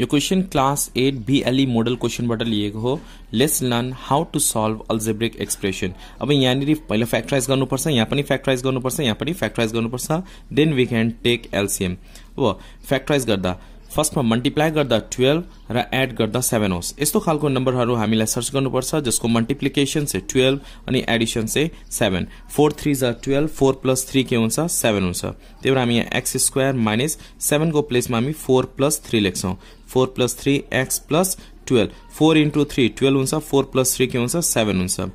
यो question class eight BLE model क्वेसनबाट लिएको हो let's learn how to solve algebraic expression अब यहाँनिर पहिला फ्याक्टराइज गर्नुपर्छ यहाँ पनि फ्याक्टराइज गर्नुपर्छ यहाँ पनि फ्याक्टराइज गर्नुपर्छ then we can take LCM हो फ्याक्टराइज गर्दा फर्स्टमा मल्टिप्लाई गर्दा टुवेल्भ र एड गर्दा सेभेन होस् यस्तो खालको नम्बरहरू हामीलाई सर्च गर्नुपर्छ जसको मल्टिप्लिकेसन चाहिँ टुवेल्भ अनि एडिसन चाहिँ सेभेन फोर थ्री जा टुवेल्भ फोर प्लस थ्री के हुन्छ सेभेन हुन्छ त्यही भएर हामी यहाँ एक्स स्क्वायर माइनस सेभेनको प्लेसमा हामी फोर प्लस थ्री लेख्छौँ four plus three x plus twelve four into three twelve हुन्छ फोर प्लस थ्री के हुन्छ सेभेन हुन्छ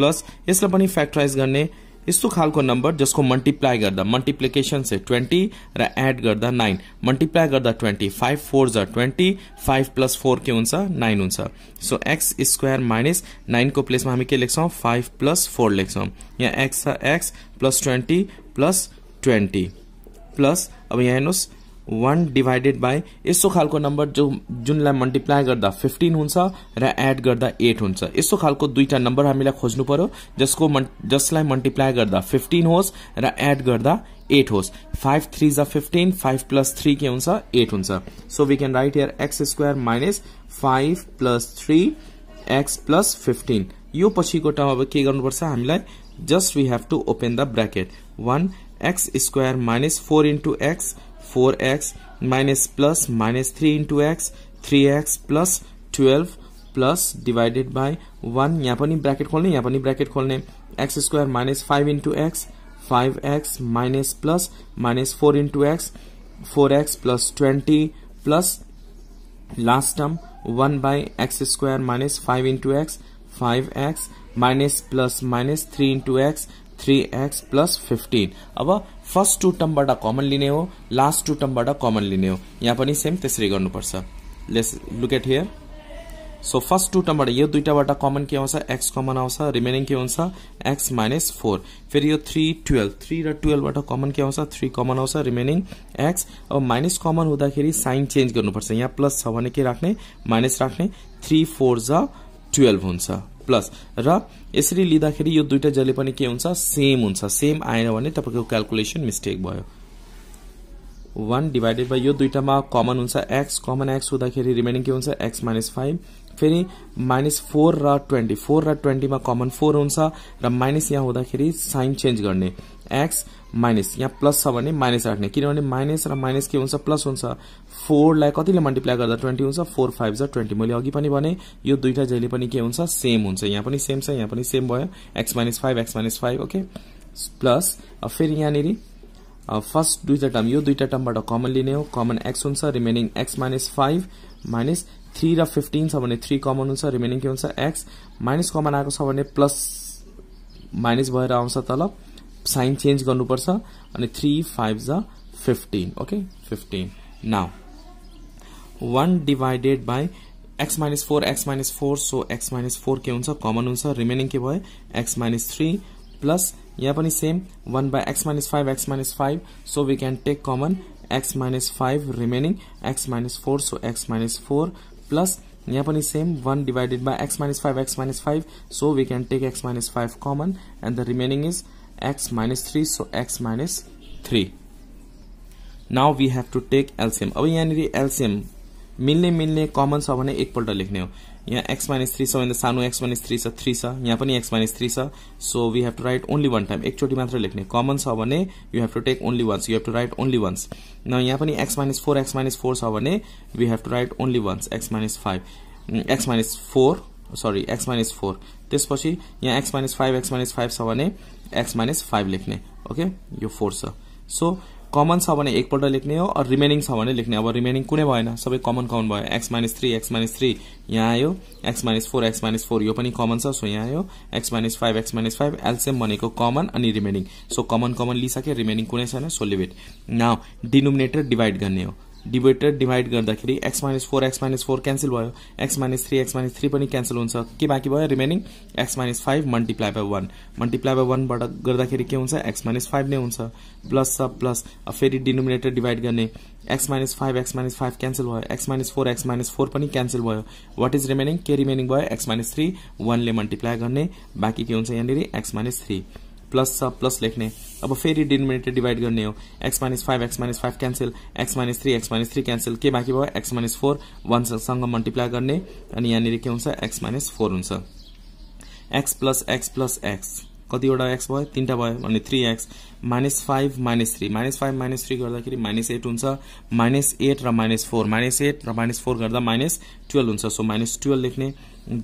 प्लस यसलाई पनि फ्याक्टराइज गर्ने यो तो खाल नंबर जिसको मल्टिप्लाई कर मल्टिप्लिकेसन से ट्वेंटी रड कर नाइन मल्टिप्लाई कर ट्वेन्टी फाइव फोर ज ट्वेंटी फाइव प्लस फोर के नाइन हो so x square minus nine को प्लेस में हम के लिख्छ फाइव प्लस फोर लेख्छौँ यहाँ x x plus twenty plus twenty plus अब यहाँ हेनो वान डिभाइडेड बाई यस्तो खालको नम्बर जो जुनलाई मल्टिप्लाई गर्दा फिफ्टिन हुन्छ र एड गर्दा एट हुन्छ यस्तो खालको दुईवटा नम्बर हामीलाई खोज्नु पर्यो जसको जसलाई मल्टिप्लाई गर्दा फिफ्टिन होस् र एड गर्दा एट होस् फाइभ थ्री जा फिफ्टिन फाइभ प्लस थ्री के हुन्छ एट हुन्छ so we can write here x square minus five plus three x plus fifteen यो पछिको टर्म अब के गर्नुपर्छ हामीलाई just we have to open the bracket one x square minus four into x four x minus plus minus three into x three x plus twelve plus divided by one यहाँ पनि bracket खोल्ने यहाँ पनि bracket खोल्ने x square minus five into x five x minus plus minus four into x four x plus twenty plus last term one by x square minus five into x five x minus plus minus three into x three x plus fifteen अब first two टर्मबाट common लिने हो last two टर्मबाट common लिने हो यहाँ पनि same त्यसरी गर्नुपर्छ let's look at here so first two टर्मबाट यो दुइटाबाट कमन के आउँछ एक्स कमन आउँछ रिमेनिङ के हुन्छ एक्स माइनस फोर फेरि यो थ्री टुवेल्भ थ्री र टुवेल्भबाट कमन के आउँछ थ्री कमन आउँछ रिमेनिङ एक्स अब माइनस कमन हुँदाखेरि साइन चेन्ज गर्नुपर्छ यहाँ प्लस छ भने के राख्ने माइनस राख्ने थ्री फोर ज टुवेल्भ हुन्छ प्लस र यसरी लिँदाखेरि यो दुइटा जहिले पनि के हुन्छ सेम हुन्छ सेम आएन भने तपाईँको क्यालकुलेसन मिस्टेक भयो वान डिभाइडेड बाई यो दुइटामा कमन हुन्छ एक्स कमन एक्स हुँदाखेरि रिमेनिङ के हुन्छ एक्स माइनस फाइभ फेरि माइनस फोर र ट्वेन्टी फोर र ट्वेन्टीमा कमन फोर हुन्छ र माइनस यहाँ हुँदाखेरि साइन चेन्ज गर्ने एक्स माइनस यहाँ प्लस छ भने माइनस राख्ने किनभने माइनस र माइनस के हुन्छ प्लस हुन्छ फोरलाई कतिले मल्टिप्लाई गर्दा ट्वेन्टी हुन्छ फोर फाइभ छ ट्वेन्टी मैले अघि पनि भने यो दुइटा जहिले पनि के हुन्छ सेम हुन्छ यहाँ पनि सेम छ यहाँ पनि सेम भयो x minus five x minus five okay plus फेरि यहाँनिर फर्स्ट दुईवटा टर्म यो दुईवटा टर्मबाट कमन लिने हो कमन एक्स हुन्छ remaining x minus five minus three र फिफ्टिन छ भने थ्री कमन हुन्छ रिमेनिङ के हुन्छ एक्स माइनस कमन आएको छ भने प्लस माइनस भएर आउँछ तलब साइन चेन्ज गर्नुपर्छ अनि थ्री फाइभ ज fifteen okay fifteen now one divided by x minus four x minus four so x minus four के हुन्छ कमन हुन्छ रिमेनिङ के भयो एक्स माइनस थ्री प्लस यहाँ पनि same one by x minus five x minus five so we can take common x minus five remaining x minus four so x minus four plus यहाँ पनि same one divided by x minus five x minus five so we can take x minus five common and the remaining is x minus 3 so x minus 3 now we have to take LCM अब यहाँनिर एल्सियम मिल्ने मिल्ने common छ भने एकपल्ट लेख्ने हो यहाँ एक्स माइनस थ्री छ भने सानो एक्स माइनस थ्री छ थ्री छ यहाँ पनि एक्स माइनस थ्री छ so we have to write only one time एकचोटि मात्र लेख्ने कमन छ भने you have to take only once you have to write only once न यहाँ पनि x minus four x minus four छ भने we have to write only once x minus five x minus four sorry x minus four त्यसपछि यहाँ x minus five x minus five छ भने x minus five लेख्ने okay यो four छ so common छ भने एकपल्ट लेख्ने हो अरू रिमेनिङ छ भने लेख्ने अब रिमेनिङ कुनै भएन सबै कमन कमन भयो x minus three x minus three यहाँ आयो x minus four x minus four यो पनि कमन छ सो यहाँ आयो x minus five x minus five LCM भनेको कमन अनि रिमेनिङ सो कमन कमन लिइसके रिमेनिङ कुनै छैन so leave it now denominator divide गर्ने हो डिभाइडेड डिभाइड गर्दाखेरि x minus four x minus four cancel भयो x minus three x minus three पनि क्यान्सल हुन्छ के बाँकी भयो remaining x minus five multiply by one multiply by वानबाट गर्दाखेरि के हुन्छ एक्स माइनस फाइभ नै हुन्छ प्लस छ प्लस फेरि डिनोमिनेटर डिभाइड गर्ने x minus five x minus five cancel भयो x minus four x minus four पनि क्यान्सल भयो वाट इज रिमेनिङ के रिमेनिङ भयो एक्स माइनस थ्री वानले मल्टिप्लाई गर्ने बाँकी के हुन्छ यहाँनिर एक्स माइनस थ्री प्लस छ प्लस लेख्ने अब फेरि डिनोमिनेटर डिभाइड गर्ने हो x minus five x minus five cancel x minus three x minus three cancel के बाँकी भयो एक्स माइनस फोर वानसँग मल्टिप्लाई गर्ने अनि यहाँनिर के हुन्छ एक्स माइनस फोर हुन्छ x plus x plus x कतिवटा एक्स भयो तिनवटा भयो भने three x minus five minus three minus five minus three गर्दाखेरि माइनस एट हुन्छ माइनस एट र माइनस फोर माइनस एट र माइनस फोर गर्दा माइनस टुवेल्भ हुन्छ सो माइनस टुवेल्भ लेख्ने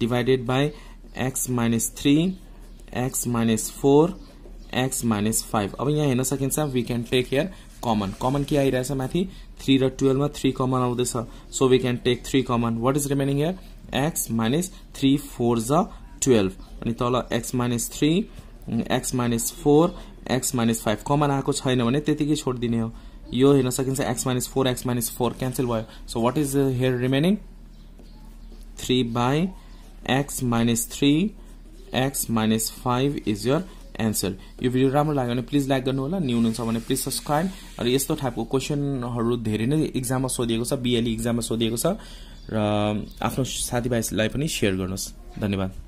divided by x minus three x minus four x minus five अब यहाँ हेर्न सकिन्छ we can take here common common के आइरहेछ माथि थ्री र टुवेल्भमा थ्री कमन आउँदैछ so we can take three common what is remaining here x minus three four ज टुवेल्भ अनि तल x minus three x minus four x minus five common आएको छैन भने त्यतिकै छोडिदिने हो यो हेर्न सकिन्छ x minus four x minus four cancel भयो so what is here remaining three by x minus three x minus five is your answer यो भिडियो राम्रो लाग्यो भने प्लिज लाइक गर्नु होला न्यू हुनुहुन्छ भने प्लिज सब्सक्राइब र यस्तो टाइपको क्वेसनहरू धेरै नै इक्जाममा सोधिएको छ बिएलई इक्जाममा e सोधिएको छ र आफ्नो साथीभाइलाई पनि सेयर गर्नुहोस् धन्यवाद